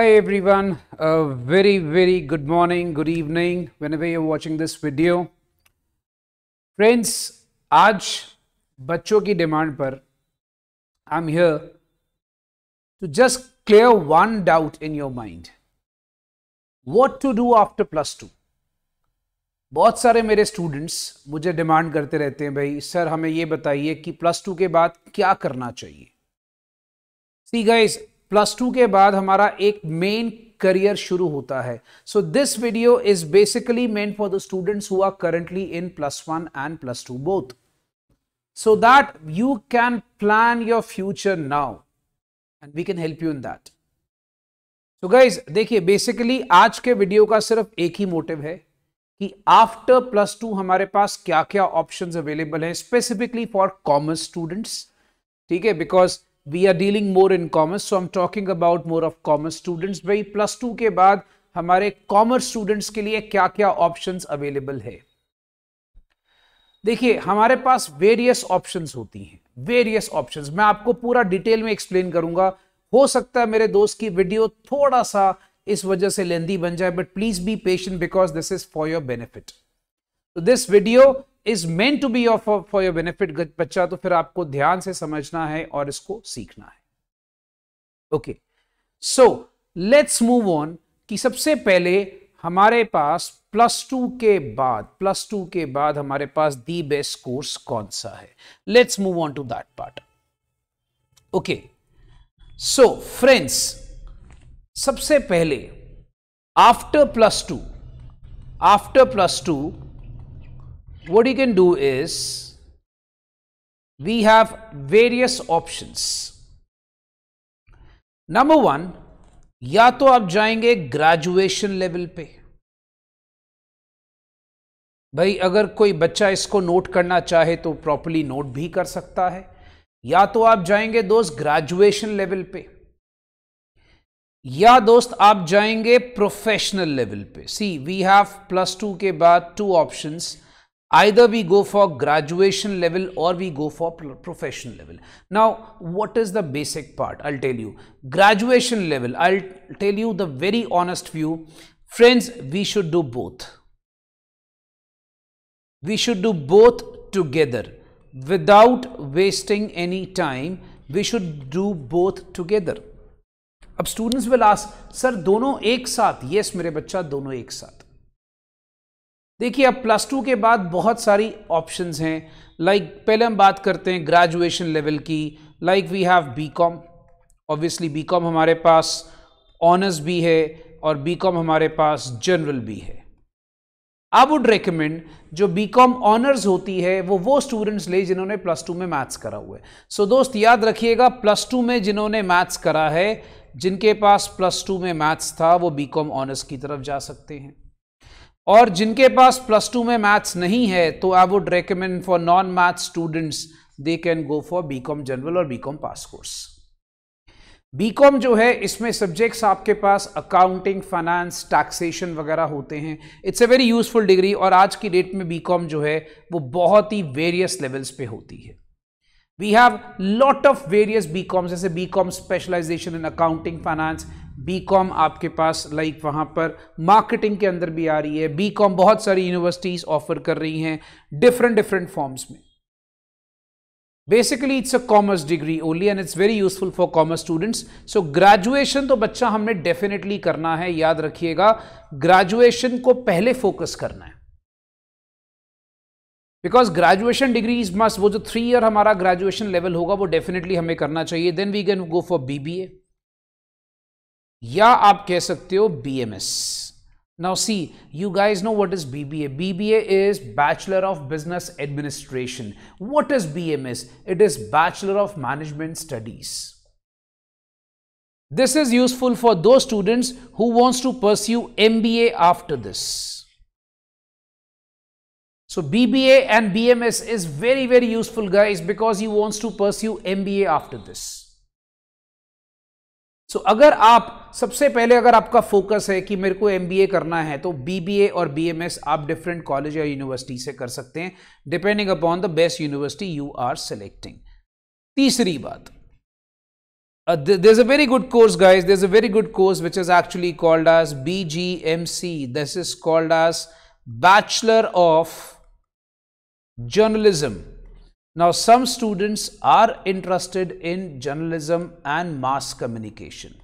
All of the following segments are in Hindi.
Hi everyone, a very very good morning, good evening, whenever you're watching this video. Friends, आज बच्चों की डिमांड पर i'm here to just clear one doubt in your mind what to do after plus plus बहुत सारे मेरे स्टूडेंट्स मुझे डिमांड करते रहते हैं भाई सर हमें ये बताइए कि प्लस टू के बाद क्या करना चाहिए सी गाइस प्लस टू के बाद हमारा एक मेन करियर शुरू होता है so this video is basically meant for the students who are currently in plus one and plus two both so that you can plan your future now and we can help you in that so guys देखिए बेसिकली आज के वीडियो का सिर्फ एक ही मोटिव है कि आफ्टर प्लस टू हमारे पास क्या क्या ऑप्शंस अवेलेबल हैं स्पेसिफिकली फॉर कॉमर्स स्टूडेंट्स ठीक है because we are dealing more in commerce so I am talking about more of commerce students भाई प्लस टू के बाद हमारे कॉमर्स स्टूडेंट्स के लिए क्या क्या ऑप्शंस अवेलेबल है देखिए हमारे पास वेरियस ऑप्शंस होती हैं वेरियस ऑप्शंस मैं आपको पूरा डिटेल में एक्सप्लेन करूंगा हो सकता है मेरे दोस्त की वीडियो थोड़ा सा इस वजह से लेंदी बन जाए but please be patient because this is for your benefit this video is meant to be of for your benefit बच्चा तो फिर आपको ध्यान से समझना है और इसको सीखना है okay so let's move on कि सबसे पहले हमारे पास प्लस टू के बाद प्लस टू के बाद हमारे पास दी बेस्ट कोर्स कौन सा है let's move on to that part okay so friends सबसे पहले after plus two after plus two what you can do is we have various options. Number one या तो आप जाएंगे ग्रेजुएशन लेवल पे भाई अगर कोई बच्चा इसको नोट करना चाहे तो प्रॉपरली नोट भी कर सकता है या तो आप जाएंगे दोस्त ग्रेजुएशन लेवल पे या दोस्त आप जाएंगे प्रोफेशनल लेवल पे see we have plus two के बाद two options Either we go for graduation level or we go for professional level. Now, what is the basic part? I'll tell you. Graduation level, I'll tell you the very honest view. Friends, we should do both. We should do both together without wasting any time. We should do both together. अब students will ask, sir, dono ek saath yes, मेरे बच्चा दोनों एक देखिए अब प्लस टू के बाद बहुत सारी ऑप्शंस हैं लाइक like, पहले हम बात करते हैं ग्रेजुएशन लेवल की like we have B com obviously B com हमारे पास ऑनर्स भी है और बी कॉम हमारे पास जनरल भी है आई वुड रिकमेंड जो बी कॉम ऑनर्स होती है वो वो स्टूडेंट्स ले जिन्होंने प्लस टू में मैथ्स करा हुआ है सो so, दोस्त याद रखिएगा प्लस टू में जिन्होंने मैथ्स करा है जिनके पास प्लस टू में मैथ्स था वो बी कॉम ऑनर्स की तरफ जा सकते हैं और जिनके पास प्लस टू में मैथ्स नहीं है तो I would recommend for non maths students they can go for B com general और BCom pass course B com जो है इसमें सब्जेक्ट्स आपके पास अकाउंटिंग फाइनेंस टैक्सेशन वगैरह होते हैं it's a very useful degree और आज की डेट में बी कॉम जो है वो बहुत ही वेरियस लेवल्स पे होती है We have lot of various BComs जैसे BCom specialization in accounting, finance, BCom आपके पास लाइक like वहाँ पर मार्केटिंग के अंदर भी आ रही है बीकॉम बहुत सारी यूनिवर्सिटीज ऑफर कर रही हैं डिफरेंट डिफरेंट फॉर्म्स में basically it's a commerce degree only and it's very useful for commerce students so graduation तो बच्चा हमने डेफिनेटली करना है याद रखिएगा ग्रेजुएशन को पहले फोकस करना है बिकॉज ग्रेजुएशन डिग्रीज मस्ट वो जो थ्री ईयर हमारा ग्रेजुएशन लेवल होगा वो डेफिनेटली हमें करना चाहिए then we can go for BBA या आप कह सकते हो BMS now see you guys know what is BBA BBA is bachelor of business administration what is BMS it is bachelor of management studies This is useful for those students who wants to pursue MBA after this. So BBA and BMS is very, very useful guys because he wants to pursue MBA after this. So so, अगर आप सबसे पहले अगर आपका फोकस है कि मेरे को एमबीए करना है तो बीबीए और बीएमएस आप डिफरेंट कॉलेज या यूनिवर्सिटी से कर सकते हैं depending upon the best university you are selecting तीसरी बात there's a very good course guys there's a very good course which is actually called as bgmc this is called as bachelor of journalism. Now, some students are interested in journalism and mass communication.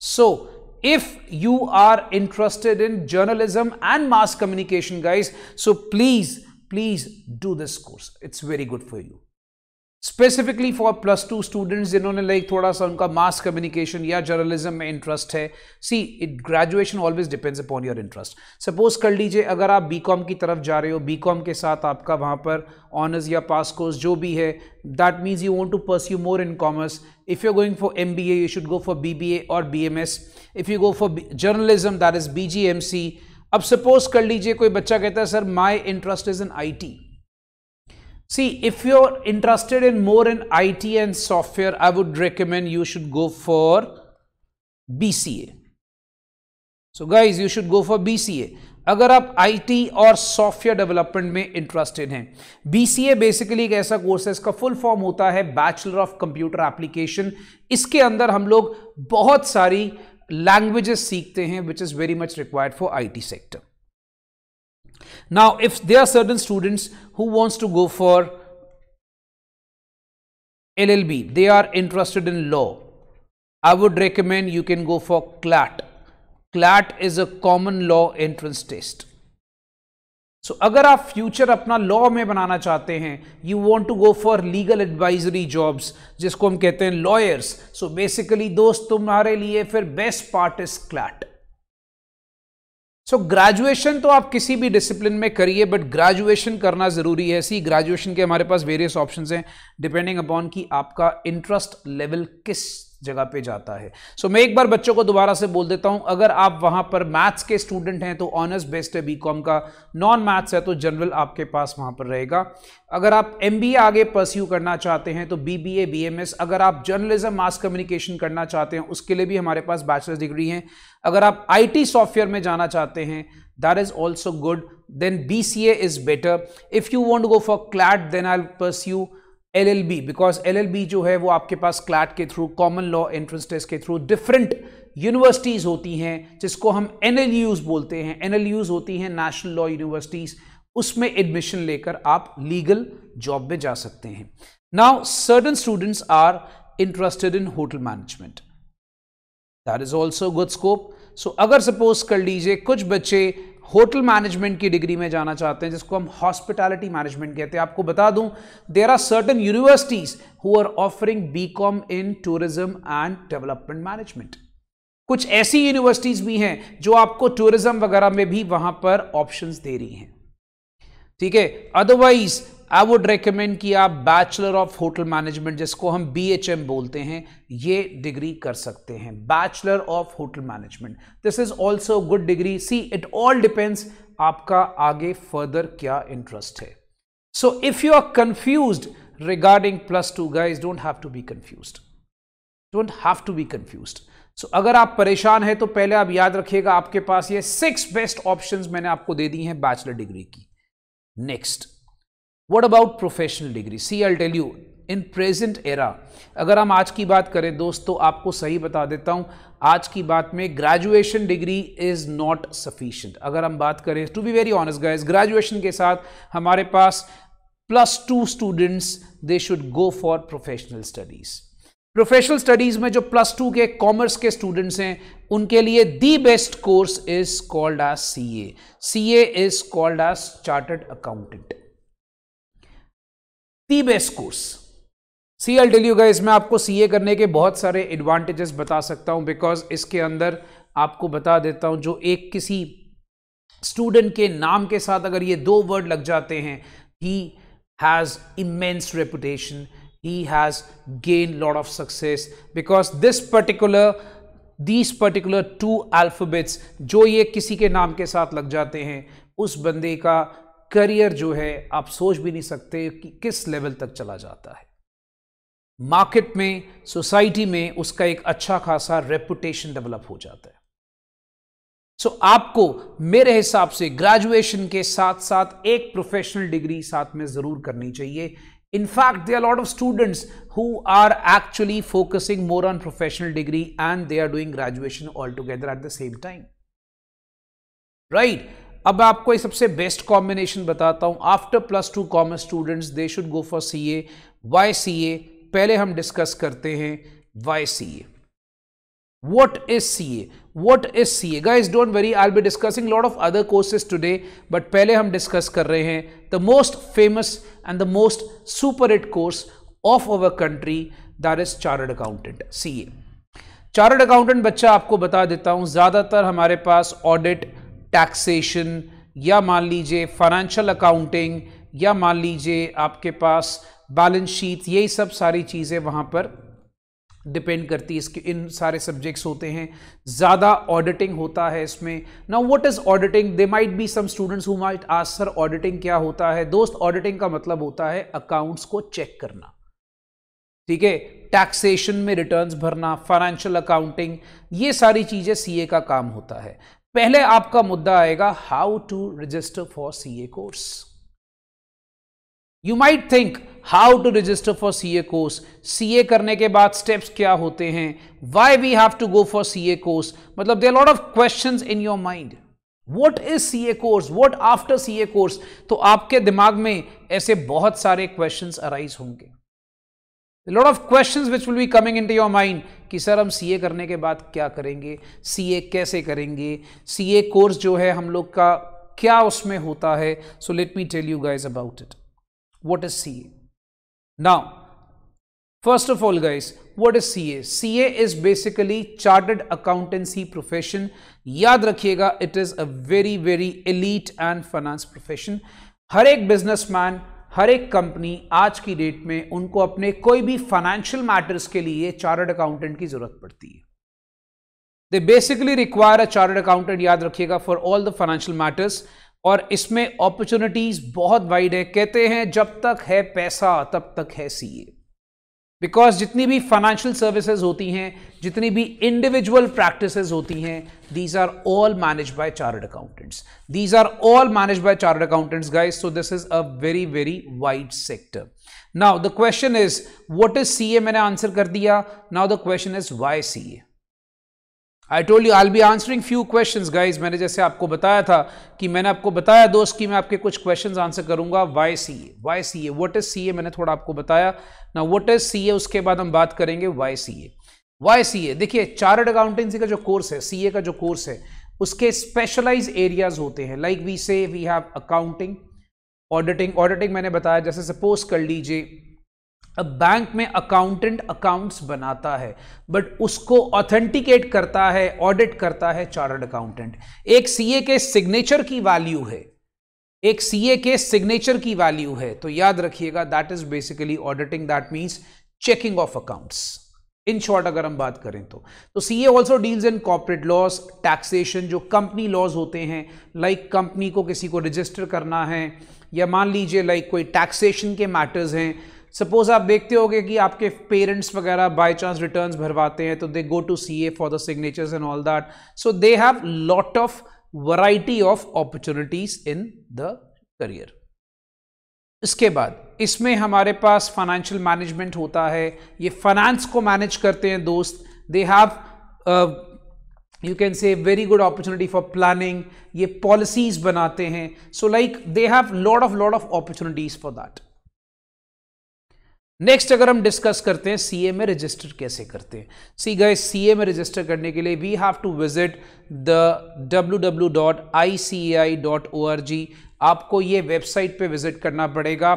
So, if you are interested in journalism and mass communication, guys, so please, please do this course. It's very good for you. Specifically for plus two students जिन्होंने लाइक थोड़ा सा उनका मास कम्युनिकेशन या जर्नलिज्म में इंटरेस्ट है see it graduation always depends upon your interest suppose कर लीजिए अगर आप बी कॉम की तरफ जा रहे हो बी कॉम के साथ आपका वहाँ पर ऑनर्स या पास कोर्स जो भी है that means you want to pursue more in commerce if going for M B A you should go for B B A और B M S if you go for journalism that is B J M C अब सपोज कर लीजिए कोई बच्चा कहता है sir my interest is in I T See, if you're interested in more in IT and software, I would recommend you should go for BCA. So guys, you should go for BCA. अगर आप आईटी और सॉफ्टवेयर डेवलपमेंट में इंटरेस्टेड हैं बीसीए बेसिकली एक ऐसा कोर्स है इसका फुल फॉर्म होता है बैचलर ऑफ कंप्यूटर एप्लीकेशन इसके अंदर हम लोग बहुत सारी लैंग्वेजेस सीखते हैं which is very much required for IT sector Now, if there are certain students who wants to go for LLB, they are interested in law. I would recommend you can go for CLAT. CLAT is a common law entrance test. so, अगर आप future अपना law में बनाना चाहते हैं you want to go for legal advisory jobs जिसको हम कहते हैं lawyers so basically दोस्त तुम्हारे लिए फिर best part is clat so so, graduation तो आप किसी भी डिसिप्लिन में करिए बट ग्रेजुएशन करना ज़रूरी है सी ग्रेजुएशन के हमारे पास वेरियस ऑप्शन हैं डिपेंडिंग अपॉन कि आपका इंटरेस्ट लेवल किस जगह पे जाता है सो so, मैं एक बार बच्चों को दोबारा से बोल देता हूं अगर आप वहां पर मैथ्स के स्टूडेंट हैं तो ऑनर्स बेस्ट है बीकॉम का नॉन मैथ्स है तो जनरल आपके पास वहां पर रहेगा अगर आप एम आगे परस्यू करना चाहते हैं तो B B A B M S अगर आप जर्नलिज्म मास कम्युनिकेशन करना चाहते हैं उसके लिए भी हमारे पास बैचलर्स डिग्री हैं अगर आप आई टी सॉफ्टवेयर में जाना चाहते हैं that is also good then bca is better if you want to go for clat then i'll pursue LLB because LLB जो है वो आपके पास क्लैट के through common law entrance test के थ्रू डिफरेंट यूनिवर्सिटीज़ होती हैं जिसको हम एन बोलते हैं एन होती हैं नेशनल लॉ यूनिवर्सिटीज़ उसमें एडमिशन लेकर आप लीगल जॉब में जा सकते हैं now certain students are interested in hotel management that is also good scope so अगर सपोज कर लीजिए कुछ बच्चे होटल मैनेजमेंट की डिग्री में जाना चाहते हैं जिसको हम हॉस्पिटैलिटी मैनेजमेंट कहते हैं आपको बता दूं there are certain universities who are offering B com in tourism and development management कुछ ऐसी यूनिवर्सिटीज भी हैं जो आपको टूरिज्म वगैरह में भी वहां पर ऑप्शंस दे रही हैं ठीक है अदरवाइज आई वुड रिकमेंड कि आप बैचलर ऑफ होटल मैनेजमेंट जिसको हम बी एच एम बोलते हैं ये डिग्री कर सकते हैं bachelor of hotel management this is also good degree see it all depends आपका आगे फर्दर क्या इंटरेस्ट है so if you are confuse regarding plus two guys don't have to be confuse don't have to be confuse so अगर आप परेशान हैं तो पहले आप याद रखिएगा आपके पास ये सिक्स बेस्ट ऑप्शंस मैंने आपको दे दी हैं बैचलर डिग्री की next what about professional degree see I'll tell you in present era अगर हम आज की बात करें दोस्तों तो आपको सही बता देता हूं आज की बात में graduation degree is not sufficient अगर हम बात करें to be very honest guys graduation के साथ हमारे पास plus two students they should go for professional studies professional studies में जो प्लस टू के कॉमर्स के स्टूडेंट्स हैं उनके लिए the best course is called as C A C A is called as chartered accountant see base course see I'll tell you इसमें मैं आपको सी ए करने के बहुत सारे एडवांटेजेस बता सकता हूँ बिकॉज इसके अंदर आपको बता देता हूँ जो एक किसी स्टूडेंट के नाम के साथ अगर ये दो वर्ड लग जाते हैं he has immense reputation he has gain lot of success because this particular these particular two alphabets जो ये किसी के नाम के साथ लग जाते हैं उस बंदे का करियर जो है आप सोच भी नहीं सकते कि किस लेवल तक चला जाता है मार्केट में सोसाइटी में उसका एक अच्छा खासा रेपुटेशन डेवलप हो जाता है सो so, आपको मेरे हिसाब से ग्रेजुएशन के साथ साथ एक प्रोफेशनल डिग्री साथ में जरूर करनी चाहिए in fact they are lot of students who are actually focusing more on professional degree and they are doing graduation all together at the same time right right. अब मैं आपको सबसे बेस्ट कॉम्बिनेशन बताता हूं after plus two commerce students they should go for CA A CA पहले हम डिस्कस करते हैं why CA what is CA what is CA guys don't worry I be discussing lot of other courses today but पहले हम डिस्कस कर रहे हैं the most famous and the most super hit course of our country that is चार accountant C A chartered accountant बच्चा आपको बता देता हूं ज्यादातर हमारे पास ऑडिट टैक्सेशन या मान लीजिए फाइनेंशियल अकाउंटिंग या मान लीजिए आपके पास बैलेंस शीट यही सब सारी चीज़ें वहाँ पर डिपेंड करती है इसके इन सारे सब्जेक्ट्स होते हैं ज़्यादा ऑडिटिंग होता है इसमें ना what is auditing they might be some students who might ask sir auditing क्या होता है दोस्त ऑडिटिंग का मतलब होता है अकाउंट्स को चेक करना ठीक है टैक्सेशन में रिटर्न्स भरना फाइनेंशियल अकाउंटिंग ये सारी चीज़ें सीए का काम होता है पहले आपका मुद्दा आएगा how to register for C A course you might think how to register for C A course C A करने के बाद स्टेप्स क्या होते हैं why we have to go for C A course मतलब there lot of question in your mind what is C A course what after C A course तो आपके दिमाग में ऐसे बहुत सारे क्वेश्चन अराइज होंगे lot of question which will be coming in to your mind कि सर हम सीए करने के बाद क्या करेंगे सीए कैसे करेंगे सीए कोर्स जो है हम लोग का क्या उसमें होता है so let me tell you guys about it what is CA now first of all guys what is C CA is basically chartered accountancy profession याद रखिएगा it is a very very elite and finance profession हर एक बिजनेसमैन हर एक कंपनी आज की डेट में उनको अपने कोई भी फाइनेंशियल मैटर्स के लिए चार्टर्ड अकाउंटेंट की जरूरत पड़ती है they basically require a chartered accountant याद रखिएगा for all the financial matters और इसमें अपॉर्चुनिटीज बहुत वाइड है कहते हैं जब तक है पैसा तब तक है सीए बिकॉज जितनी भी फाइनेंशियल सर्विसेज होती हैं जितनी भी इंडिविजुअल प्रैक्टिसेस होती हैं these are all manage by chartered accountants these are all manage by chartered accountants guys so this is a very very wide sector now the question is what is CA मैंने आंसर कर दिया now the question is C CA I told you I'll be answering few question guys मैंने जैसे आपको बताया था कि मैंने आपको बताया दोस्त कि मैं आपके कुछ क्वेश्चन आंसर करूंगा why C A why C A what is C A मैंने थोड़ा आपको बताया ना वट इज सी ए उसके बाद हम बात करेंगे Y C A why C ए देखिए चार्ट अकाउंटेंसी का जो कोर्स है सी ए का जो कोर्स है उसके स्पेशलाइज एरियाज होते हैं like we say we have accounting auditing auditing मैंने बताया जैसे सपोज कर लीजिए अब बैंक में अकाउंटेंट अकाउंट्स बनाता है बट उसको ऑथेंटिकेट करता है ऑडिट करता है चार्टर्ड अकाउंटेंट एक सीए के सिग्नेचर की वैल्यू है एक सीए के सिग्नेचर की वैल्यू है तो याद रखिएगा that is basically auditing that means checking of accounts in short अगर हम बात करें तो तो CA also also deals in corporate laws taxation जो कंपनी लॉज होते हैं लाइक like कंपनी को किसी को रजिस्टर करना है या मान लीजिए लाइक like कोई टैक्सेशन के मैटर्स हैं सपोज आप देखते होगे कि आपके पेरेंट्स वगैरह बाय चांस रिटर्न भरवाते हैं तो they go to C A for the signatures and all that so they have lot of variety of opportunities in the career इसके बाद इसमें हमारे पास फाइनेंशियल मैनेजमेंट होता है ये फाइनेंस को मैनेज करते हैं दोस्त they have you can say very good opportunity for planning ये पॉलिसीज बनाते हैं so like they have lot of lot of opportunities for that next अगर हम डिस्कस करते हैं सीए में रजिस्टर कैसे करते हैं सी गए सीए में रजिस्टर करने के लिए we have to visit the W W dot I C I dot O R G आपको ये वेबसाइट पे विजिट करना पड़ेगा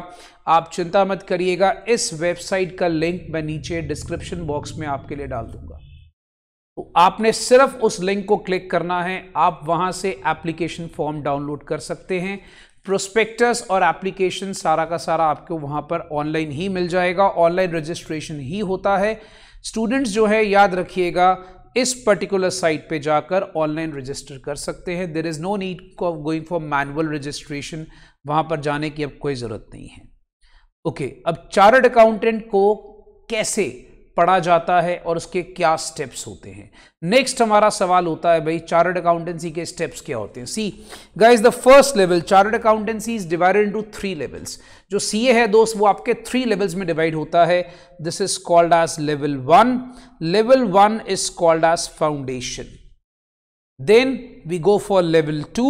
आप चिंता मत करिएगा इस वेबसाइट का लिंक मैं नीचे डिस्क्रिप्शन बॉक्स में आपके लिए डाल दूंगा तो आपने सिर्फ उस लिंक को क्लिक करना है आप वहां से एप्लीकेशन फॉर्म डाउनलोड कर सकते हैं प्रोस्पेक्टस और एप्लीकेशन सारा का सारा आपको वहाँ पर ऑनलाइन ही मिल जाएगा ऑनलाइन रजिस्ट्रेशन ही होता है स्टूडेंट्स जो है याद रखिएगा इस पर्टिकुलर साइट पे जाकर ऑनलाइन रजिस्टर कर सकते हैं there is no need of going for manual registration वहाँ पर जाने की अब कोई ज़रूरत नहीं है ओके okay, अब चार्टर्ड अकाउंटेंट को कैसे पढ़ा जाता है और उसके क्या स्टेप्स होते हैं नेक्स्ट हमारा सवाल होता है भाई चार्टर्ड अकाउंटेंसी के स्टेप्स क्या होते हैं see guys the first level chartered accountancy is divided into three levels जो सीए है दोस्त वो आपके थ्री लेवल्स में डिवाइड होता है this is called as level one level one is called as foundation then we go for level two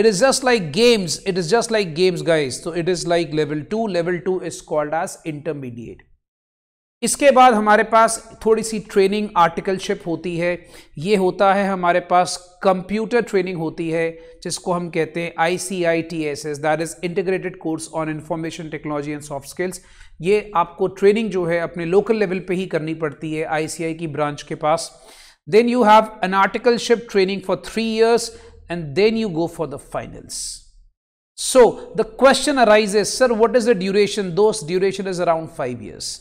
it is just like games it is just like games guys so it is like level two level two is called as intermediate इसके बाद हमारे पास थोड़ी सी ट्रेनिंग आर्टिकलशिप होती है ये होता है हमारे पास कंप्यूटर ट्रेनिंग होती है जिसको हम कहते हैं I C I T S S that is integrated course on information technology and soft skills ये आपको ट्रेनिंग जो है अपने लोकल लेवल पे ही करनी पड़ती है आई सी आई की ब्रांच के पास then you have an articleship training for three years and then you go for the finals so the question arises sir what is the duration दोस्त duration is around five years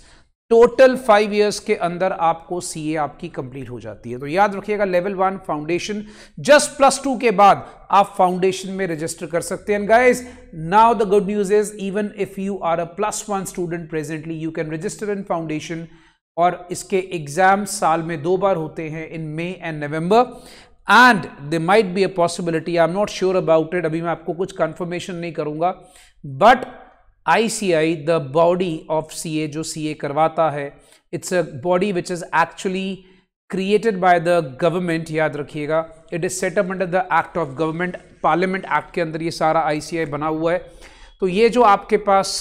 total five years के अंदर आपको सीए आपकी कंप्लीट हो जाती है तो याद रखिएगा level one foundation just plus two के बाद आप फाउंडेशन में रजिस्टर कर सकते हैं guys now the good news is even if you are a plus one student presently you can register in foundation और इसके एग्जाम साल में दो बार होते हैं in May and November and they might be a possibility I am not sure about it अभी मैं आपको कुछ कंफर्मेशन नहीं करूंगा but ICAI the body of CA जो सीए करवाता है it's a body which is actually created by the government याद रखिएगा it is set up under the act of government parliament act के अंदर ये सारा आईसीआई बना हुआ है तो ये जो आपके पास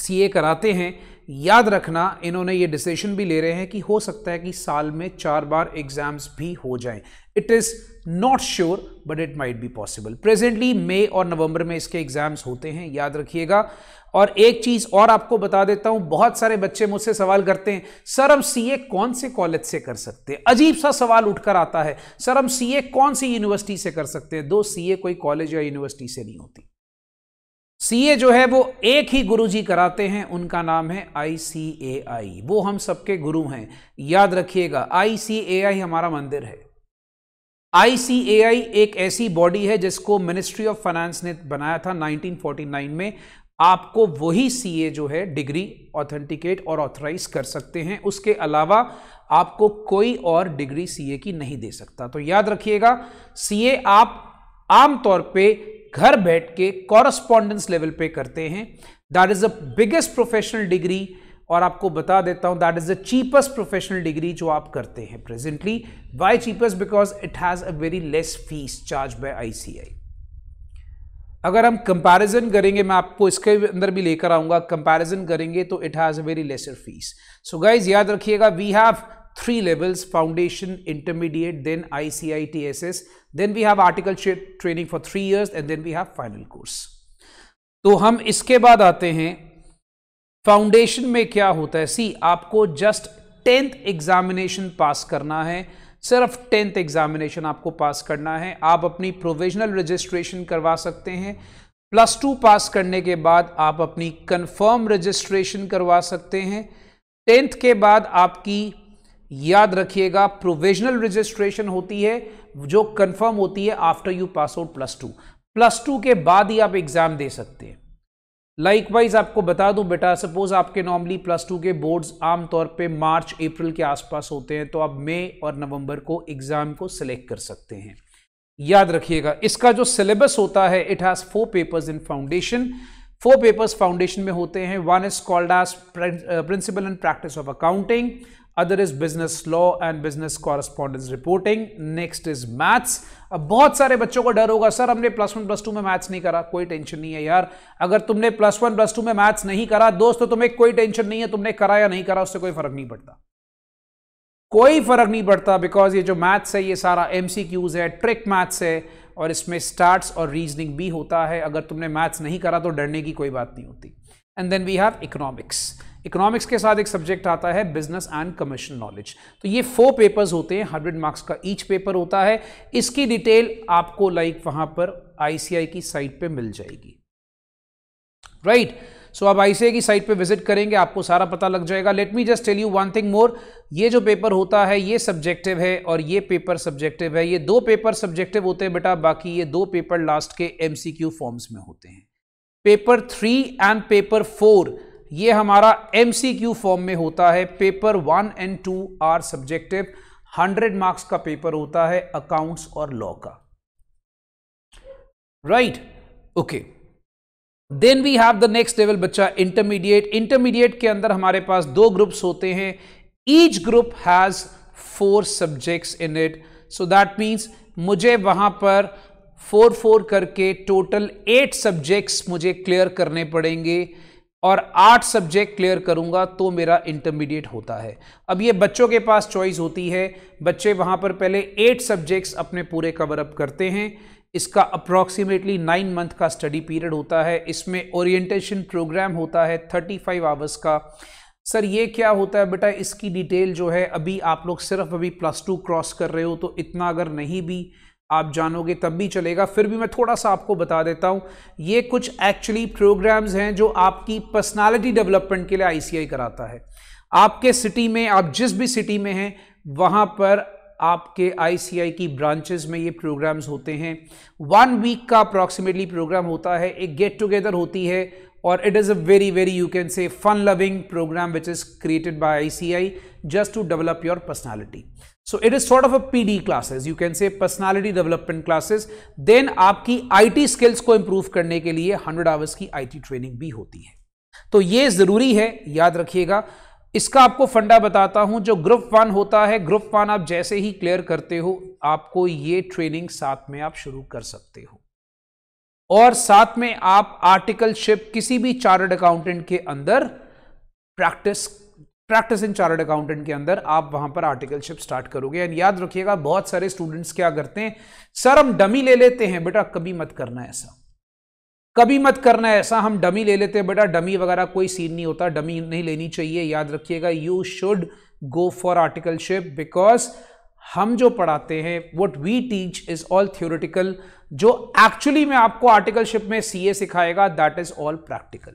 सीए कराते हैं याद रखना इन्होंने ये डिसीजन भी ले रहे हैं कि हो सकता है कि साल में चार बार एग्ज़ाम्स भी हो जाएं it is not sure but it might be possible presently मई और नवंबर में इसके एग्जाम्स होते हैं याद रखिएगा और एक चीज़ और आपको बता देता हूं बहुत सारे बच्चे मुझसे सवाल करते हैं सर हम सी कौन से कॉलेज से कर सकते हैं अजीब सा सवाल उठकर आता है सर हम सी कौन सी यूनिवर्सिटी से कर सकते हैं दो सी कोई कॉलेज या यूनिवर्सिटी से नहीं होती सी जो है वो एक ही गुरुजी कराते हैं उनका नाम है आई वो हम सबके गुरु हैं याद रखिएगा आई हमारा मंदिर है आईसीएआई एक ऐसी बॉडी है जिसको मिनिस्ट्री ऑफ फाइनेंस ने बनाया था 1949 में आपको वही सीए जो है डिग्री ऑथेंटिकेट और ऑथराइज कर सकते हैं उसके अलावा आपको कोई और डिग्री सीए की नहीं दे सकता तो याद रखिएगा सीए आप आमतौर पे घर बैठ के कॉरस्पॉन्डेंस लेवल पे करते हैं that is the biggest professional degree और आपको बता देता हूं that is the cheapest professional degree जो आप करते हैं presently why cheapest because it has a very less fees charge by ICAI अगर हम कंपैरिजन करेंगे मैं आपको इसके अंदर भी लेकर आऊंगा कंपैरिजन करेंगे तो it has a very lesser fees so guys याद रखिएगा we have foundation intermediate then ICI T S S then we have article training for three years and then we have final course तो हम इसके बाद आते हैं फाउंडेशन में क्या होता है सी आपको जस्ट टेंथ एग्जामिनेशन पास करना है सिर्फ टेंथ एग्जामिनेशन आपको पास करना है आप अपनी प्रोविजनल रजिस्ट्रेशन करवा सकते हैं प्लस टू पास करने के बाद आप अपनी कंफर्म रजिस्ट्रेशन करवा सकते हैं टेंथ के बाद आपकी याद रखिएगा प्रोविजनल रजिस्ट्रेशन होती है जो कंफर्म होती है after you pass out plus two plus two के बाद ही आप एग्ज़ाम दे सकते हैं लाइकवाइज आपको बता दूं बेटा सपोज आपके नॉर्मली प्लस टू के बोर्ड्स आमतौर पे मार्च अप्रैल के आसपास होते हैं तो आप मई और नवंबर को एग्जाम को सिलेक्ट कर सकते हैं याद रखिएगा इसका जो सिलेबस होता है it has four papers in foundation four papers foundation में होते हैं one is called as principle and practice of accounting other is business law and business correspondence reporting next is maths अब बहुत सारे बच्चों को डर होगा सर हमने प्लस वन प्लस टू में मैथ्स नहीं करा कोई टेंशन नहीं है यार अगर तुमने प्लस वन प्लस टू में मैथ्स नहीं करा दोस्तों तो तुम्हें कोई टेंशन नहीं है तुमने करा या नहीं करा उससे कोई फर्क नहीं पड़ता कोई फर्क नहीं पड़ता बिकॉज ये जो मैथ्स है ये सारा एम है ट्रिक मैथ्स है और इसमें स्टार्ट्स और रीजनिंग भी होता है अगर तुमने मैथ्स नहीं करा तो डरने की कोई बात नहीं होती and then we have economics economics के साथ एक सब्जेक्ट आता है बिजनेस एंड कमर्शियल नॉलेज तो ये फोर पेपर्स होते हैं हंड्रेड मार्क्स का ईच पेपर होता है इसकी डिटेल आपको लाइक वहां पर आईसीआई की साइट पे मिल जाएगी राइट right? सो so, आप आईसीआई की साइट पे विजिट करेंगे आपको सारा पता लग जाएगा let me just tell you one thing more ये जो पेपर होता है ये सब्जेक्टिव है और ये पेपर सब्जेक्टिव है ये दो पेपर सब्जेक्टिव होते हैं बेटा बाकी ये दो पेपर लास्ट के एमसीक्यू फॉर्म्स में होते हैं paper three and paper four ये हमारा क्यू फॉर्म में होता है paper one and two are subjective hundred marks का पेपर होता है अकाउंट्स और लॉ का right okay then we have the next level बच्चा इंटरमीडिएट इंटरमीडिएट के अंदर हमारे पास दो ग्रुप्स होते हैं each group has four subjects in it so that means मुझे वहां पर फोर फोर करके टोटल एट सब्जेक्ट्स मुझे क्लियर करने पड़ेंगे और आठ सब्जेक्ट क्लियर करूंगा तो मेरा इंटरमीडिएट होता है अब ये बच्चों के पास चॉइस होती है बच्चे वहाँ पर पहले एट सब्जेक्ट्स अपने पूरे कवर अप करते हैं इसका अप्रॉक्सीमेटली नाइन मंथ का स्टडी पीरियड होता है इसमें ओरिएंटेशन प्रोग्राम होता है थर्टी फाइव आवर्स का सर ये क्या होता है बेटा इसकी डिटेल जो है अभी आप लोग सिर्फ अभी प्लस टू क्रॉस कर रहे हो तो इतना अगर नहीं भी आप जानोगे तब भी चलेगा फिर भी मैं थोड़ा सा आपको बता देता हूँ ये कुछ एक्चुअली प्रोग्राम्स हैं जो आपकी पर्सनालिटी डेवलपमेंट के लिए आईसीआई कराता है आपके सिटी में आप जिस भी सिटी में हैं वहाँ पर आपके आईसीआई की ब्रांचेस में ये प्रोग्राम्स होते हैं वन वीक का अप्रॉक्सीमेटली प्रोग्राम होता है एक गेट टुगेदर होती है और it is a very very you can say fun loving program which is created by I C I just to develop your personality so it is sort of a PD classes you can say personality development classes then आपकी आई टी स्किल्स को इंप्रूव करने के लिए हंड्रेड आवर्स की आई टी ट्रेनिंग भी होती है तो ये जरूरी है याद रखिएगा इसका आपको फंडा बताता हूं जो ग्रुप वन होता है ग्रुप वन आप जैसे ही क्लियर करते हो आपको ये ट्रेनिंग साथ में आप शुरू कर सकते हो और साथ में आप आर्टिकलशिप किसी भी चार्टर्ड अकाउंटेंट के अंदर practice practice in chartered accountant के अंदर आप वहां पर आर्टिकलशिप स्टार्ट करोगे एंड याद रखिएगा बहुत सारे स्टूडेंट्स क्या करते हैं सर हम डमी ले लेते हैं बेटा कभी मत करना ऐसा कभी मत करना ऐसा हम डमी ले लेते हैं बेटा डमी वगैरह कोई सीन नहीं होता डमी नहीं लेनी चाहिए याद रखिएगा you should go for articleship because हम जो पढ़ाते हैं what we teach is all theoretical जो एक्चुअली में आपको आर्टिकलशिप में सी ए सिखाएगा दैट इज ऑल प्रैक्टिकल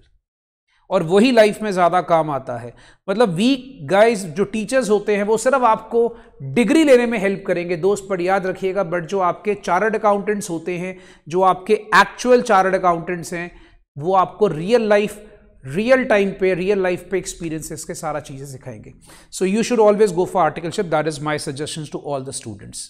और वही लाइफ में ज़्यादा काम आता है मतलब वी गाइज जो टीचर्स होते हैं वो सिर्फ आपको डिग्री लेने में हेल्प करेंगे दोस्त पर याद रखिएगा बट जो आपके चार्टर्ड अकाउंटेंट्स होते हैं जो आपके एक्चुअल चार्टर्ड अकाउंटेंट्स हैं वो आपको रियल लाइफ रियल टाइम पे रियल लाइफ पे एक्सपीरियंसेस के सारा चीजें सिखाएंगे so you should always go for articleship that is my suggestions to all the students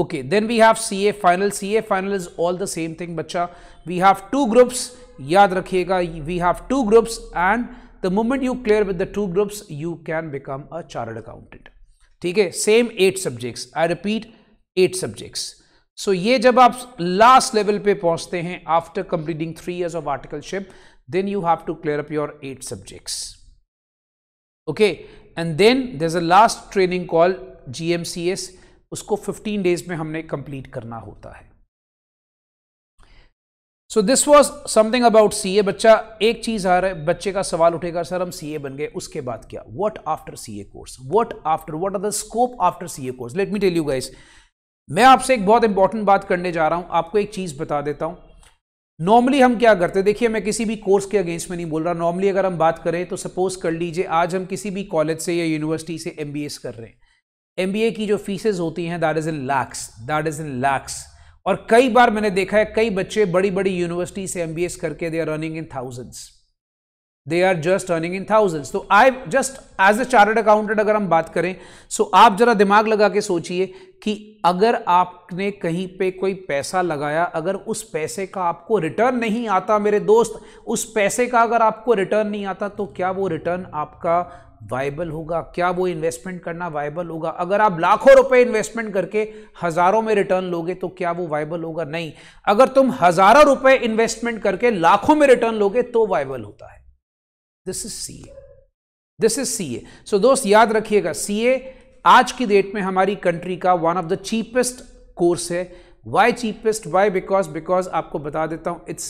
okay then we have CA final CA final is all the same thing बच्चा वी हैव टू ग्रुप्स याद रखिएगा we have two groups and the moment you clear with the two groups you can become a chartered accountant ठीक है same eight subjects I repeat eight subjects so ये जब आप लास्ट लेवल पे पहुंचते हैं after completing three years of articleship then you have to clear up your eight subjects okay and then there's a last training called GMCS उसको 15 days में हमने complete करना होता है so this was something about C A बच्चा एक चीज आ रहा है बच्चे का सवाल उठेगा सर हम सी ए बन गए उसके बाद क्या what after C A course what after what are the scope after C A course let me tell you guys मैं आपसे एक बहुत इंपॉर्टेंट बात करने जा रहा हूं आपको एक चीज बता देता हूं नॉर्मली हम क्या करते हैं देखिए मैं किसी भी कोर्स के अगेंस्ट में नहीं बोल रहा नॉर्मली अगर हम बात करें तो सपोज कर लीजिए आज हम किसी भी कॉलेज से या यूनिवर्सिटी से एम कर रहे हैं एम की जो फीसेज होती हैं that is in lakhs that is in lakhs और कई बार मैंने देखा है कई बच्चे बड़ी बड़ी यूनिवर्सिटी से एम करके they are running in thousands they are just earning in thousands तो I just as a chartered accountant अगर हम बात करें सो so आप जरा दिमाग लगा के सोचिए कि अगर आपने कहीं पे कोई पैसा लगाया अगर उस पैसे का आपको रिटर्न नहीं आता मेरे दोस्त उस पैसे का अगर आपको रिटर्न नहीं आता तो क्या वो रिटर्न आपका वायबल होगा क्या वो इन्वेस्टमेंट करना वायबल होगा अगर आप लाखों रुपए इन्वेस्टमेंट करके हजारों में रिटर्न लोगे तो क्या वो वायबल होगा नहीं अगर तुम हजारों रुपए इन्वेस्टमेंट करके लाखों में रिटर्न लोगे तो वायबल होता है this is C A this is C A so दोस्त याद रखिएगा सी ए आज की डेट में हमारी कंट्री का one of the cheapest course है why cheapest why because because आपको बता देता हूँ it's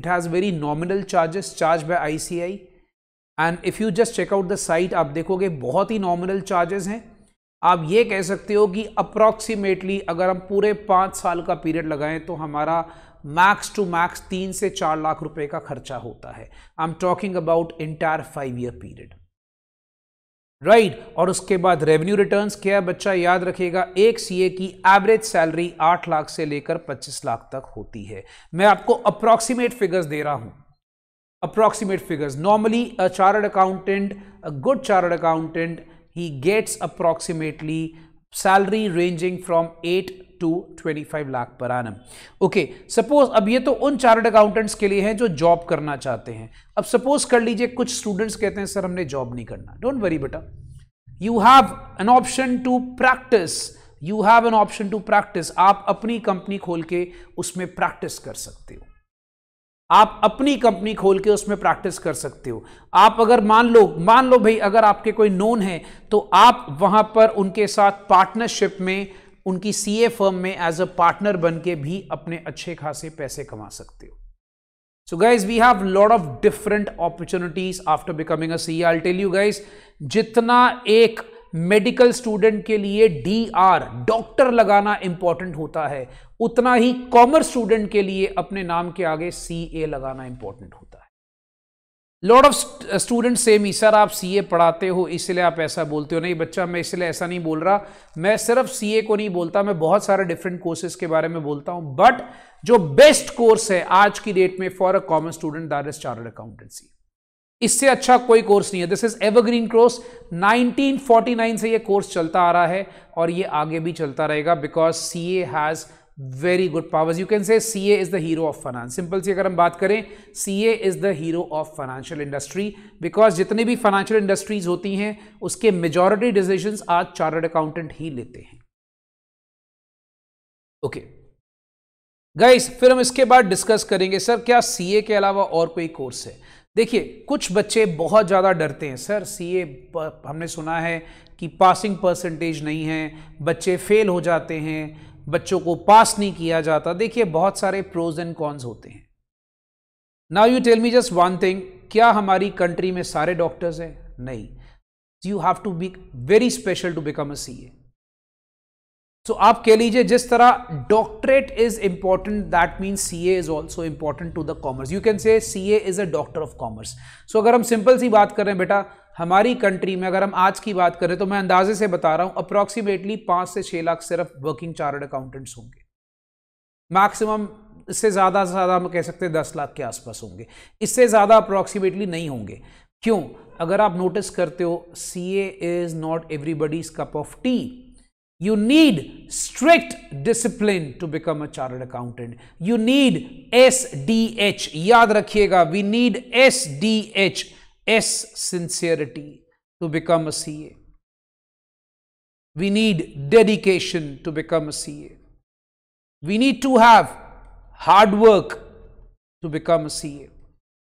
it has very nominal charges charge by I and if you just check out the site आप देखोगे बहुत ही नॉमिनल चार्जेस हैं आप ये कह सकते हो कि अप्रॉक्सीमेटली अगर हम पूरे पाँच साल का पीरियड लगाएं तो हमारा मैक्स टू मैक्स तीन से चार लाख रुपए का खर्चा होता है I am talking about entire five year period right और उसके बाद रेवेन्यू रिटर्न्स क्या है बच्चा याद रखेगा एक सीए की एवरेज सैलरी आठ लाख से लेकर पच्चीस लाख तक होती है मैं आपको अप्रॉक्सीमेट फिगर्स दे रहा हूं approximate figures normally a chartered accountant a good chartered accountant he gets approximately salary ranging from eight to twenty five lakh per annum okay suppose अब ये तो उन चार्ट अकाउंटेंट्स के लिए हैं जो जॉब करना चाहते हैं अब सपोज कर लीजिए कुछ स्टूडेंट्स कहते हैं सर हमने जॉब नहीं करना डोंट वरी बेटा you have an option to practice you have an option to practice आप अपनी कंपनी खोल के उसमें प्रैक्टिस कर सकते हो आप अपनी कंपनी खोल के उसमें प्रैक्टिस कर सकते हो आप अगर मान लो मान लो भाई अगर आपके कोई नोन है तो आप वहां पर उनके साथ पार्टनरशिप में उनकी सीए फर्म में एज अ पार्टनर बन के भी अपने अच्छे खासे पैसे कमा सकते हो so guys we have lot of different opportunities after becoming a C I'll tell you guys जितना एक मेडिकल स्टूडेंट के लिए डी आर डॉक्टर लगाना इंपॉर्टेंट होता है उतना ही कॉमर्स स्टूडेंट के लिए अपने नाम के आगे सी ए लगाना इंपॉर्टेंट होता है लॉट ऑफ स्टूडेंट सेम ही सर आप सीए पढ़ाते हो इसलिए आप ऐसा बोलते हो नहीं बच्चा मैं इसलिए ऐसा नहीं बोल रहा मैं सिर्फ सीए को नहीं बोलता मैं बहुत सारे डिफरेंट कोर्सेज के बारे में बोलता हूं बट जो बेस्ट कोर्स है आज की डेट में for a common student that is chartered accountancy इससे अच्छा कोई कोर्स नहीं है दिस इज एवरग्रीन कोर्स 1949 से ये कोर्स चलता आ रहा है और ये आगे भी चलता रहेगा because C A has very good powers you can say C A is the hero of finance simple see अगर हम बात करें C A is the hero of financial industry because जितनी भी फाइनेंशियल इंडस्ट्रीज होती हैं उसके मेजॉरिटी डिसीजन आज चार्टर्ड अकाउंटेंट ही लेते हैं ओके गाइस फिर हम इसके बाद डिस्कस करेंगे सर क्या सीए के अलावा और कोई कोर्स है देखिए कुछ बच्चे बहुत ज़्यादा डरते हैं सर सीए हमने सुना है कि पासिंग परसेंटेज नहीं है बच्चे फेल हो जाते हैं बच्चों को पास नहीं किया जाता देखिए बहुत सारे प्रोज एंड कॉन्स होते हैं now you tell me just one thing क्या हमारी कंट्री में सारे डॉक्टर्स हैं नहीं you have to be very special to become a C A so आप कह लीजिए जिस तरह doctorate is important that mean C A is also important to the commerce you can say C A is a doctor of commerce so अगर हम सिंपल सी बात कर रहे हैं बेटा हमारी कंट्री में अगर हम आज की बात करें तो मैं अंदाजे से बता रहा हूं अप्रोक्सीमेटली पांच से छह लाख सिर्फ वर्किंग चार्ट अकाउंटेंट्स होंगे मैक्सिमम इससे ज़्यादा से ज़्यादा हम कह सकते हैं दस लाख के आसपास होंगे इससे ज़्यादा अप्रोक्सीमेटली नहीं होंगे क्यों अगर आप नोटिस करते हो C A's not everybody's cup of tea strict discipline to become a become accountant you need S D H याद रखिएगा we S D H S sincerity to become a CA. We need dedication to become a CA. We need to have hard work to become a CA.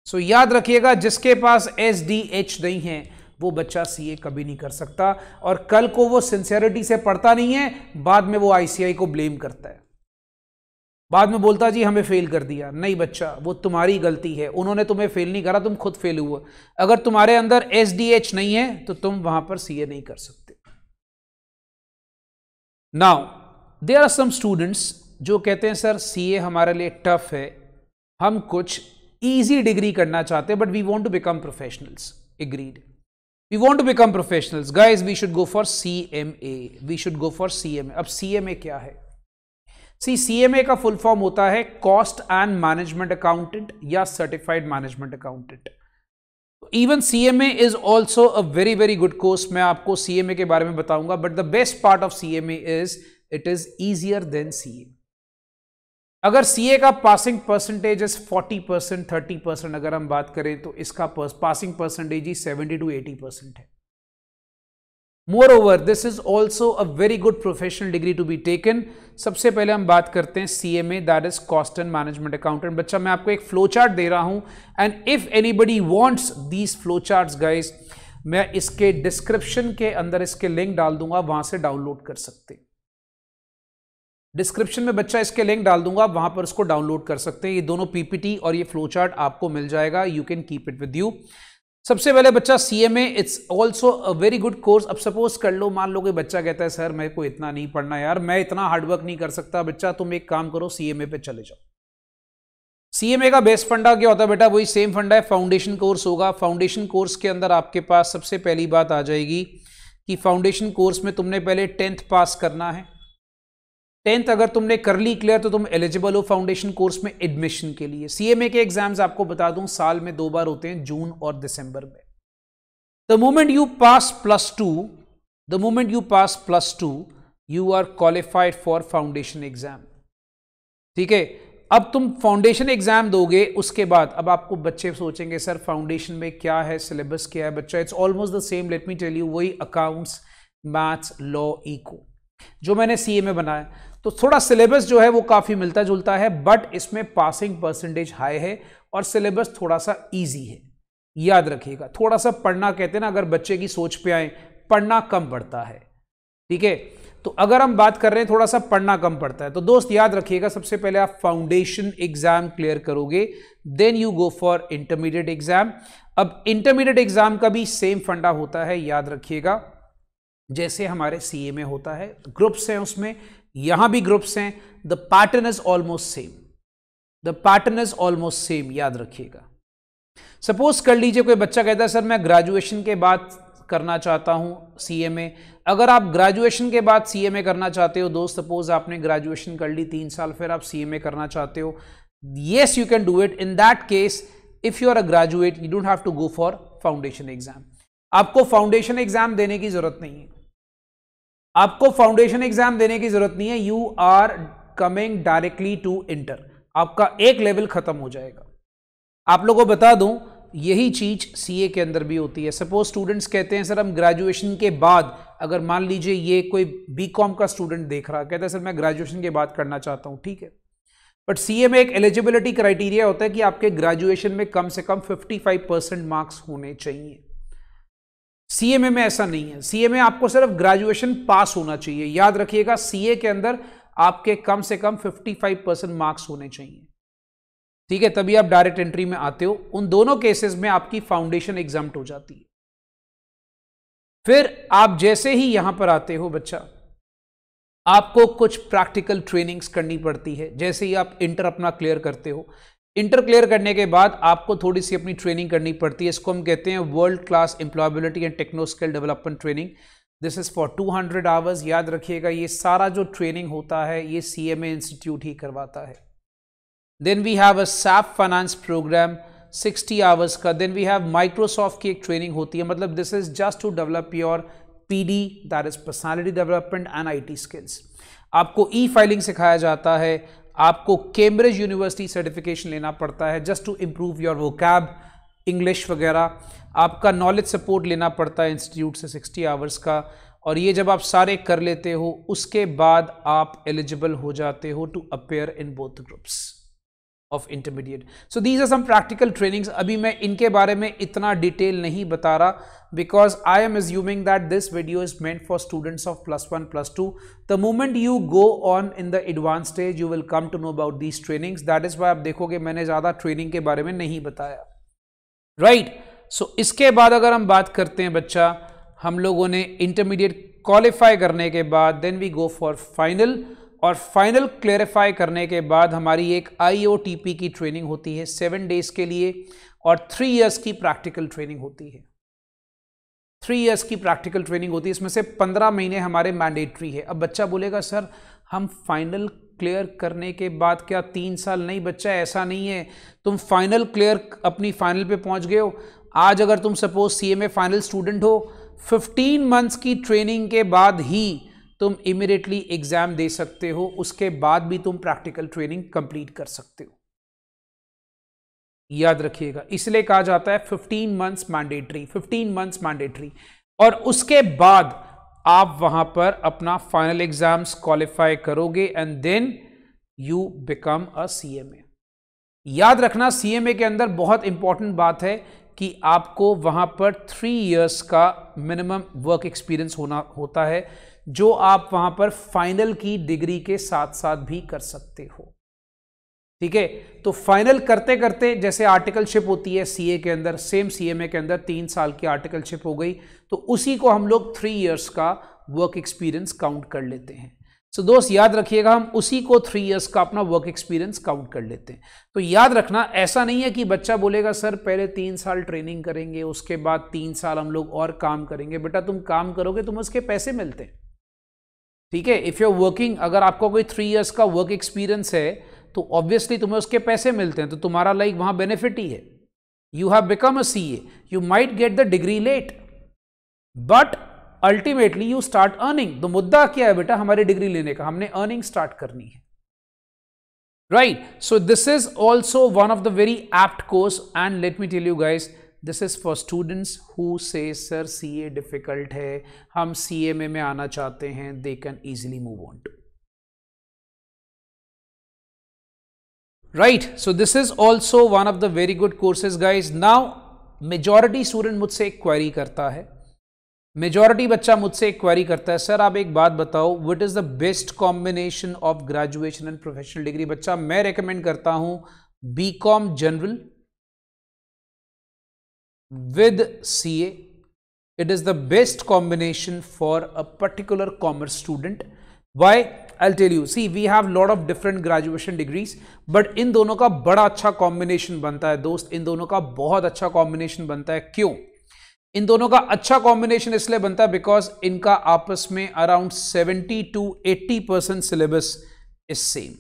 So so, याद रखिएगा जिसके पास एस डी एच नहीं है वो बच्चा सीए कभी नहीं कर सकता और कल को वो सिंसियरिटी से पढ़ता नहीं है बाद में वो आईसीआई को ब्लेम करता है बाद में बोलता जी हमें फेल कर दिया नहीं बच्चा वो तुम्हारी गलती है उन्होंने तुम्हें फेल नहीं करा तुम खुद फेल हुआ अगर तुम्हारे अंदर एस डी एच नहीं है तो तुम वहां पर सी ए नहीं कर सकते now there are some students जो कहते हैं सर सी ए हमारे लिए टफ है हम कुछ ईजी डिग्री करना चाहते हैं but we want to become professionals agreed we want to become professionals guys we should go for C M A we should go for C M A अब सी एम ए क्या है सी सीएमए का फुल फॉर्म होता है कॉस्ट एंड मैनेजमेंट अकाउंटेंट या certified management accountant even CMA is also a very very good course मैं आपको सीएमए के बारे में बताऊंगा but the best part of CMA is it is easier than CA अगर सीए का passing percentage is 40 percent thirty percent अगर हम बात करें तो इसका पासिंग परसेंटेज ही 70 टू 80 परसेंट है more this is also a very good professional degree to be taken सबसे पहले हम बात करते हैं C M A that is cost and management accountant बच्चा मैं आपको एक फ्लो चार्ट दे रहा हूं and if anybody wants these flow chart guys मैं इसके डिस्क्रिप्शन के अंदर इसके लिंक डाल दूंगा वहां से डाउनलोड कर सकते डिस्क्रिप्शन में बच्चा इसके लिंक डाल दूंगा आप वहां पर उसको डाउनलोड कर सकते हैं ये दोनों पीपीटी और ये फ्लो चार्ट आपको मिल जाएगा you can keep it with you सबसे पहले बच्चा C M A it's also a very good course अब सपोज कर लो मान लो कि बच्चा कहता है सर मेरे को इतना नहीं पढ़ना यार मैं इतना हार्डवर्क नहीं कर सकता बच्चा तुम एक काम करो सी एम ए पे चले जाओ ए का बेस्ट फंडा क्या होता है बेटा वही सेम फंडा है फाउंडेशन कोर्स होगा फाउंडेशन कोर्स के अंदर आपके पास सबसे पहली बात आ जाएगी कि फाउंडेशन कोर्स में तुमने पहले टेंथ पास करना है टेंथ अगर तुमने कर ली क्लियर तो तुम एलिजिबल हो फाउंडेशन कोर्स में एडमिशन के लिए सीएमए के एग्जाम्स आपको बता दूं साल में दो बार होते हैं जून और दिसंबर में the moment you pass plus two the moment you pass plus two you are qualified for foundation exam ठीक है अब तुम फाउंडेशन एग्जाम दोगे उसके बाद अब आपको बच्चे सोचेंगे सर फाउंडेशन में क्या है सिलेबस क्या है बच्चा it's almost the same let me tell you वही अकाउंट्स मैथ्स लॉ इको जो मैंने सी में बनाया तो थोड़ा सिलेबस जो है वो काफ़ी मिलता जुलता है बट इसमें पासिंग परसेंटेज हाई है और सिलेबस थोड़ा सा ईजी है याद रखिएगा थोड़ा सा पढ़ना कहते हैं ना अगर बच्चे की सोच पे आए पढ़ना कम पड़ता है ठीक है तो अगर हम बात कर रहे हैं थोड़ा सा पढ़ना कम पड़ता है तो दोस्त याद रखिएगा सबसे पहले आप फाउंडेशन एग्जाम क्लियर करोगे then you go for intermediate exam अब इंटरमीडिएट एग्जाम का भी सेम फंडा होता है याद रखिएगा जैसे हमारे सी में होता है ग्रुप्स हैं उसमें यहां भी ग्रुप्स हैं the pattern is almost same the pattern is almost same याद रखिएगा सपोज कर लीजिए कोई बच्चा कहता है सर मैं ग्रेजुएशन के बाद करना चाहता हूं सी अगर आप ग्रेजुएशन के बाद सी करना चाहते हो दोस्त सपोज आपने ग्रेजुएशन कर ली तीन साल फिर आप सी करना चाहते हो yes you can do it in that case if you are a graduate you don't have to go for foundation exam आपको फाउंडेशन एग्जाम देने की ज़रूरत नहीं है आपको फाउंडेशन एग्जाम देने की जरूरत नहीं है you are coming directly to inter आपका एक लेवल खत्म हो जाएगा आप लोगों को बता दूं यही चीज सीए के अंदर भी होती है सपोज स्टूडेंट्स कहते हैं सर हम ग्रेजुएशन के बाद अगर मान लीजिए ये कोई बीकॉम का स्टूडेंट देख रहा कहता है सर मैं ग्रेजुएशन के बाद करना चाहता हूँ ठीक है बट सीए में एक एलिजिबिलिटी क्राइटेरिया होता है कि आपके ग्रेजुएशन में कम से कम 55 परसेंट मार्क्स होने चाहिए सीएमए में ऐसा नहीं है सीएमए आपको सिर्फ ग्रेजुएशन पास होना चाहिए याद रखिएगा सीए के अंदर आपके कम से कम 55 परसेंट मार्क्स होने चाहिए ठीक है तभी आप डायरेक्ट एंट्री में आते हो उन दोनों केसेस में आपकी फाउंडेशन एग्जाम हो जाती है फिर आप जैसे ही यहां पर आते हो बच्चा आपको कुछ प्रैक्टिकल ट्रेनिंग्स करनी पड़ती है जैसे ही आप इंटर अपना क्लियर करते हो इंटर क्लियर करने के बाद आपको थोड़ी सी अपनी ट्रेनिंग करनी पड़ती है इसको हम कहते हैं world class employability and techno skill development training this is for 200 hours याद रखिएगा ये सारा जो ट्रेनिंग होता है ये सी एम ए इंस्टीट्यूट ही करवाता है then we have a finance programme 60 hours का देन वी हैव माइक्रोसॉफ्ट की एक ट्रेनिंग होती है मतलब this is just to develop your P D that is personality development and I T skills आपको ई फाइलिंग सिखाया जाता है आपको कैम्ब्रिज यूनिवर्सिटी सर्टिफिकेशन लेना पड़ता है just to improve your cab English वगैरह आपका नॉलेज सपोर्ट लेना पड़ता है इंस्टीट्यूट से 60 आवर्स का और ये जब आप सारे कर लेते हो उसके बाद आप एलिजिबल हो जाते हो to appear in both groups of intermediate so these are some practical trainings अभी मैं इनके बारे में इतना डिटेल नहीं बता रहा because I am assuming that this video is meant for students of plus one plus two the moment you go on in the advance stage you will come to know about these trainings that is why आप देखोगे मैंने ज़्यादा ट्रेनिंग के बारे में नहीं बताया राइट right? सो so, इसके बाद अगर हम बात करते हैं बच्चा हम लोगों ने इंटरमीडिएट क्वालिफाई करने के बाद then we go for final और फाइनल क्लेरिफाई करने के बाद हमारी एक आईओटीपी की ट्रेनिंग होती है सेवन डेज के लिए और थ्री इयर्स की प्रैक्टिकल ट्रेनिंग होती है थ्री इयर्स की प्रैक्टिकल ट्रेनिंग होती है इसमें से पंद्रह महीने हमारे मैंडेटरी है अब बच्चा बोलेगा सर हम फाइनल क्लियर करने के बाद क्या तीन साल नहीं बच्चा ऐसा नहीं है तुम फाइनल क्लियर अपनी फाइनल पे पहुंच गए हो आज अगर तुम सपोज सी फाइनल स्टूडेंट हो 15 मंथ्स की ट्रेनिंग के बाद ही तुम इमिडिएटली एग्ज़ाम दे सकते हो उसके बाद भी तुम प्रैक्टिकल ट्रेनिंग कंप्लीट कर सकते हो याद रखिएगा इसलिए कहा जाता है 15 मंथ्स मैंडेटरी 15 मंथ्स मैंडेटरी और उसके बाद आप वहां पर अपना फाइनल एग्जाम्स क्वालिफाई करोगे and then you become a CMA याद रखना सीएमए के अंदर बहुत इंपॉर्टेंट बात है कि आपको वहां पर थ्री इयर्स का मिनिमम वर्क एक्सपीरियंस होना होता है जो आप वहां पर फाइनल की डिग्री के साथ साथ भी कर सकते हो ठीक है तो फाइनल करते करते जैसे आर्टिकलशिप होती है सीए के अंदर सेम सीएमए के अंदर तीन साल की आर्टिकलशिप हो गई तो उसी को हम लोग थ्री इयर्स का वर्क एक्सपीरियंस काउंट कर लेते हैं सो so, दोस्त याद रखिएगा हम उसी को थ्री इयर्स का अपना वर्क एक्सपीरियंस काउंट कर लेते हैं तो याद रखना ऐसा नहीं है कि बच्चा बोलेगा सर पहले तीन साल ट्रेनिंग करेंगे उसके बाद तीन साल हम लोग और काम करेंगे बेटा तुम काम करोगे तुम उसके पैसे मिलते हैं ठीक है इफ़ यू वर्किंग अगर आपका कोई थ्री ईयर्स का वर्क एक्सपीरियंस है तो ऑब्वियसली तुम्हें उसके पैसे मिलते हैं तो तुम्हारा लाइक वहाँ बेनिफिट ही है you have become a C A you might get the degree late but ultimately you start earning तो मुद्दा क्या है बेटा हमारी डिग्री लेने का हमने अर्निंग स्टार्ट करनी है right so this is also one of the very apt course and let me tell you guys this is for students who say sir C A difficult है हम सी एम ए में आना चाहते हैं they can easily move on to right so this is also one of the very good courses guys now majority student मुझसे एक क्वेरी करता है मेजॉरिटी बच्चा मुझसे एक क्वेरी करता है सर आप एक बात बताओ what is the best combination of graduation and professional degree बच्चा मैं रिकमेंड करता हूँ B com general with CA. It is the best combination for a particular commerce student. Why? I'll tell you. See, we have lot of different graduation degrees, but इन दोनों का बड़ा अच्छा combination बनता है दोस्त इन दोनों का बहुत अच्छा combination बनता है क्यों इन दोनों का अच्छा कॉम्बिनेशन इसलिए बनता है बिकॉज इनका आपस में around 70 to 80 percent syllabus is same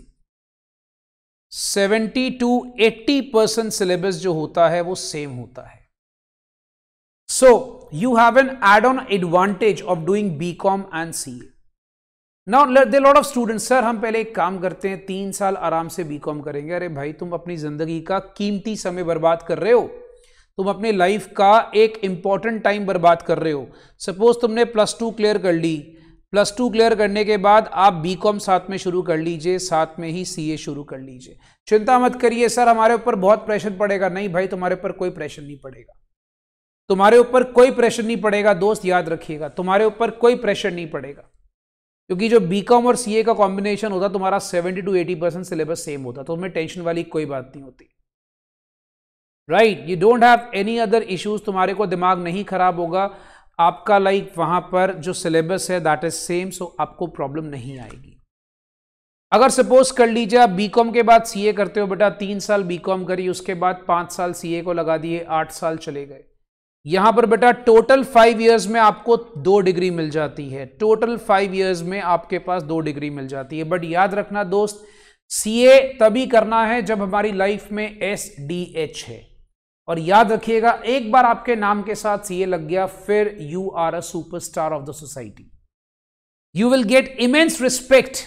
70 to 80 percent syllabus जो होता है वो सेम होता है So you have an add-on advantage of doing BCom and CA. Now there lot of students sir हम पहले एक काम करते हैं तीन साल आराम से bcom करेंगे अरे भाई तुम अपनी जिंदगी का कीमती समय बर्बाद कर रहे हो तुम अपने लाइफ का एक इंपॉर्टेंट टाइम बर्बाद कर रहे हो सपोज तुमने प्लस टू क्लियर कर ली प्लस टू क्लियर करने के बाद आप बीकॉम साथ में शुरू कर लीजिए साथ में ही सीए शुरू कर लीजिए चिंता मत करिए सर हमारे ऊपर बहुत प्रेशर पड़ेगा नहीं भाई तुम्हारे ऊपर कोई प्रेशर नहीं पड़ेगा तुम्हारे ऊपर कोई प्रेशर नहीं पड़ेगा दोस्त याद रखिएगा तुम्हारे ऊपर कोई प्रेशर नहीं पड़ेगा क्योंकि जो बी कॉम और सी ए का कॉम्बिनेशन होता तुम्हारा seventy to eighty percent syllabus same होता तो तुम्हें टेंशन वाली कोई बात नहीं होती right you don't have any other issues तुम्हारे को दिमाग नहीं खराब होगा आपका लाइक like वहां पर जो सिलेबस है दैट इज सेम सो आपको प्रॉब्लम नहीं आएगी अगर सपोज कर लीजिए आप कॉम के बाद ए करते हो बेटा तीन साल कॉम करी उसके बाद पाँच साल ए को लगा दिए आठ साल चले गए यहां पर बेटा टोटल फाइव इयर्स में आपको दो डिग्री मिल जाती है टोटल फाइव इयर्स में आपके पास दो डिग्री मिल जाती है बट याद रखना दोस्त सीए तभी करना है जब हमारी लाइफ में एस डी एच है और याद रखिएगा एक बार आपके नाम के साथ सीए लग गया फिर you are a superstar of the society you will get immense respect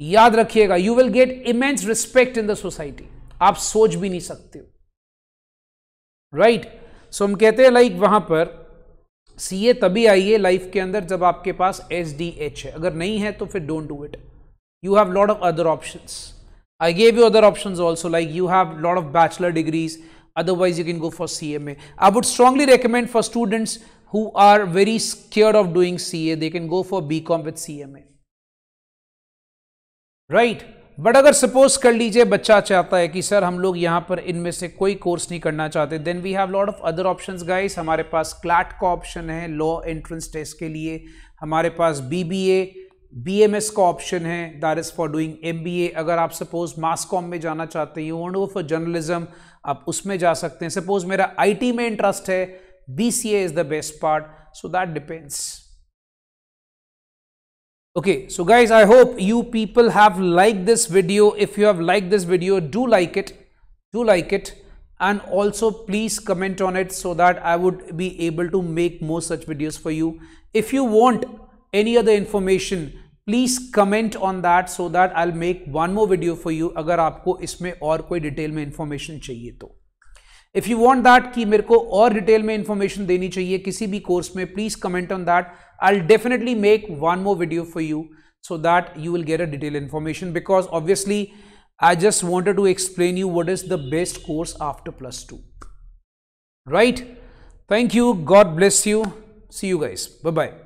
याद रखिएगा you will get immense respect in the society आप सोच भी नहीं सकते हो राइट right? सो हम कहते हैं लाइक वहां पर सी ए तभी आइए लाइफ के अंदर जब आपके पास डी एच है अगर नहीं है तो फिर don't do it you have lot of other option I gave you other option also like you have lot of bachelor degrees otherwise you can go for C CA में I would strongly recommend for students who are very scare of doing C A they can go for B com with C CMA right right. But अगर सपोज कर लीजिए बच्चा चाहता है कि सर हम लोग यहाँ पर इनमें से कोई कोर्स नहीं करना चाहते then we have lot of other options guys हमारे पास क्लैट का ऑप्शन है लॉ एंट्रेंस टेस्ट के लिए हमारे पास बीबीए बीएमएस का ऑप्शन है that is for doing MBA अगर आप सपोज मास कॉम में जाना चाहते हैं you want go for journalism आप उसमें जा सकते हैं सपोज मेरा आई में इंटरेस्ट है B is the best part so that depends Okay, so guys, I hope you people have liked this video. If you have liked this video, do like it, do like it and also please comment on it so that I would be able to make more such videos for you. If you want any other information, please comment on that so that I'll make one more video for you अगर आपको इसमें और कोई डिटेल में information चाहिए तो इफ यू वॉन्ट दैट कि मेरे को और डिटेल में इंफॉर्मेशन देनी चाहिए किसी भी कोर्स में please comment on that I definitely make one more video for you so that you will get a detail information because obviously I just wanted to explain you what is the best course after plus two right thank you God bless you see you guys bye